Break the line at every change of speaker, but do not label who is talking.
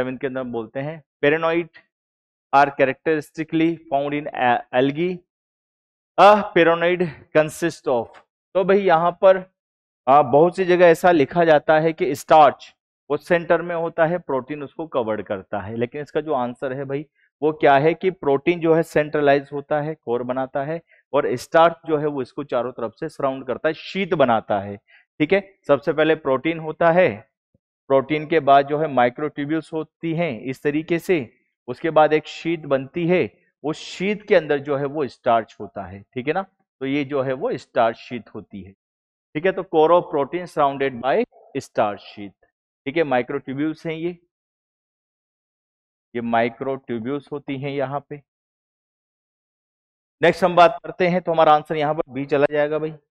seventh के अंदर बोलते हैं pyrenoid are characteristically found in algae a pyrenoid consist of तो भाई यहाँ पर आ, बहुत सी जगह ऐसा लिखा जाता है कि स्टार्च वो सेंटर में होता है प्रोटीन उसको कवर्ड करता है लेकिन इसका जो आंसर है भाई वो क्या है कि प्रोटीन जो है सेंट्रलाइज होता है कोर बनाता है और स्टार्च जो है वो इसको चारों तरफ से सराउंड करता है शीत बनाता है ठीक है सबसे पहले प्रोटीन होता है प्रोटीन के बाद जो है माइक्रोट्यूब्यूल्स होती हैं इस तरीके से उसके बाद एक शीत बनती है उस शीत के अंदर जो है वो स्टार्च होता है ठीक है ना तो ये जो है वो स्टार्च शीत होती है ठीक है तो कोरो प्रोटीन सराउंडेड बाय स्टार्च शीत ठीक है माइक्रोट्यूब्यूल्स हैं ये ये माइक्रोट्यूब्यूल्स होती हैं यहाँ पे
नेक्स्ट हम बात करते हैं तो हमारा आंसर यहाँ पर बी चला जाएगा भाई